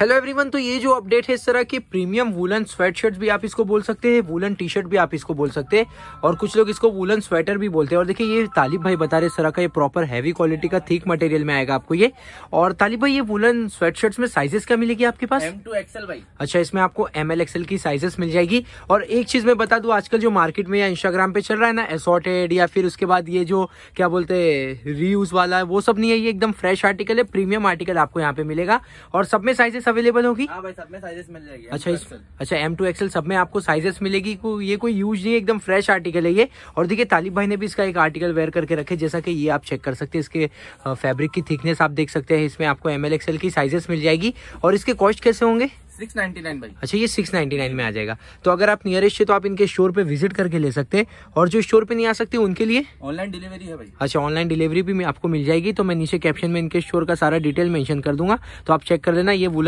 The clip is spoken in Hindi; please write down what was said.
हेलो एवरीवन तो ये जो अपडेट है इस तरह की प्रीमियम वुलन स्वेटशर्ट्स भी आप इसको बोल सकते हैं वुलन टी शर्ट भी आप इसको बोल सकते हैं और कुछ लोग इसको वुलन स्वेटर भी बोलते हैं और देखिए ये तालिब भाई बता रहे इस तरह का ये प्रॉपर हैवी क्वालिटी का थीक मटेरियल में आएगा आपको ये और तालिब भाई ये वुलन स्वेट में साइजेस क्या मिलेगी आपके पास एम टू एक्सएल भाई अच्छा इसमें आपको एम एल एक्सएल की साइजेस मिल जाएगी और एक चीज मैं बता दू आजकल जो मार्केट में या इंस्टाग्राम पे चल रहा है ना एसोटेड या फिर उसके बाद ये जो क्या बोलते हैं रीयूज वाला है वो सब नहीं है ये एकदम फ्रेश आर्टिकल है प्रीमियम आर्टिकल आपको यहाँ पे मिलेगा और सब में साइज साइजेस अवेलेबल होगी अच्छा इस, अच्छा एम टू एक्सएल सब में आपको साइजेस मिलेगी को, ये कोई यूज नहीं एकदम फ्रेश आर्टिकल है ये और देखिए तालिब भाई ने भी इसका एक आर्टिकल वेयर करके रखे जैसा कि ये आप चेक कर सकते हैं इसके फैब्रिक की थिकनेस आप देख सकते हैं इसमें आपको एम एल एक्सएल की साइजेस मिल जाएगी और इसके कॉस्ट कैसे होंगे 699 भाई अच्छा ये 699 में आ जाएगा तो अगर आप नियरेस्ट है तो आप इनके स्टोर पे विजिट करके ले सकते हैं और जो स्टोर पे नहीं आ सकते उनके लिए ऑनलाइन डिलीवरी है भाई अच्छा ऑनलाइन डिलीवरी भी आपको मिल जाएगी तो मैं नीचे कैप्शन में इनके स्टोर का सारा डिटेल मेंशन कर दूंगा तो आप चेक कर लेना ये